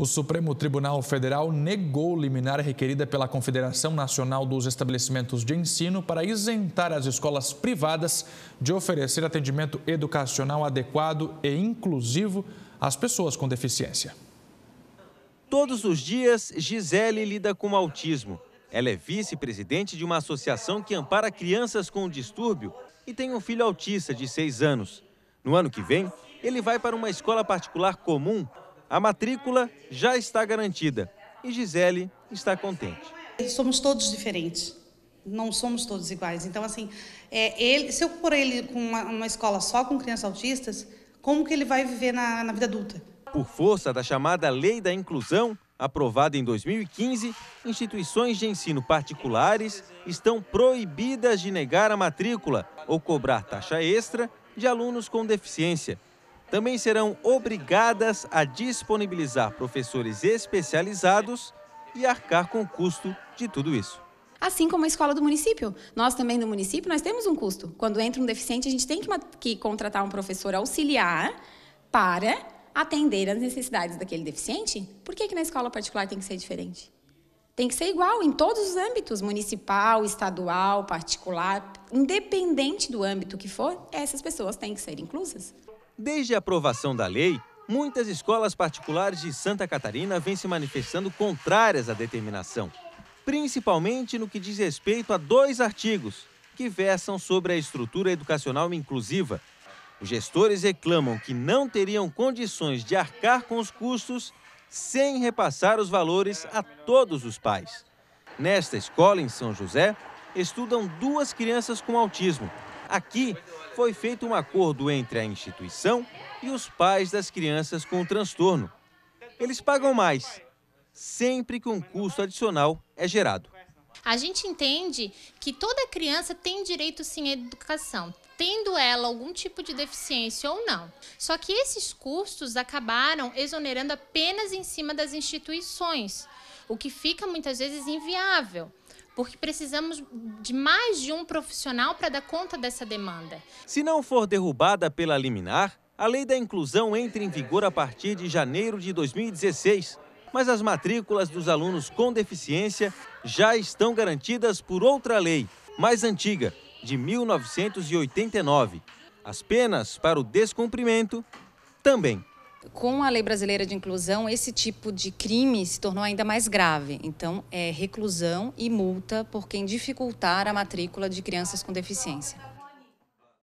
O Supremo Tribunal Federal negou liminar requerida pela Confederação Nacional dos Estabelecimentos de Ensino para isentar as escolas privadas de oferecer atendimento educacional adequado e inclusivo às pessoas com deficiência. Todos os dias, Gisele lida com autismo. Ela é vice-presidente de uma associação que ampara crianças com distúrbio e tem um filho autista de 6 anos. No ano que vem, ele vai para uma escola particular comum a matrícula já está garantida e Gisele está contente. Somos todos diferentes, não somos todos iguais. Então, assim, é, ele, se eu pôr ele com uma, uma, escola só com crianças autistas, como que ele vai viver na, na vida adulta? Por força da chamada Lei da Inclusão, aprovada em 2015, instituições de ensino particulares estão proibidas de negar a matrícula ou cobrar taxa extra de alunos com deficiência também serão obrigadas a disponibilizar professores especializados e arcar com o custo de tudo isso. Assim como a escola do município. Nós também no município, nós temos um custo. Quando entra um deficiente, a gente tem que, que contratar um professor auxiliar para atender às necessidades daquele deficiente. Por que, que na escola particular tem que ser diferente? Tem que ser igual em todos os âmbitos, municipal, estadual, particular, independente do âmbito que for, essas pessoas têm que ser inclusas. Desde a aprovação da lei, muitas escolas particulares de Santa Catarina vêm se manifestando contrárias à determinação, principalmente no que diz respeito a dois artigos que versam sobre a estrutura educacional inclusiva. Os gestores reclamam que não teriam condições de arcar com os custos sem repassar os valores a todos os pais. Nesta escola, em São José, estudam duas crianças com autismo Aqui foi feito um acordo entre a instituição e os pais das crianças com transtorno. Eles pagam mais, sempre que um custo adicional é gerado. A gente entende que toda criança tem direito sim à educação, tendo ela algum tipo de deficiência ou não. Só que esses custos acabaram exonerando apenas em cima das instituições, o que fica muitas vezes inviável porque precisamos de mais de um profissional para dar conta dessa demanda. Se não for derrubada pela liminar, a lei da inclusão entra em vigor a partir de janeiro de 2016 mas as matrículas dos alunos com deficiência já estão garantidas por outra lei, mais antiga, de 1989. As penas para o descumprimento também. Com a lei brasileira de inclusão, esse tipo de crime se tornou ainda mais grave. Então, é reclusão e multa por quem dificultar a matrícula de crianças com deficiência.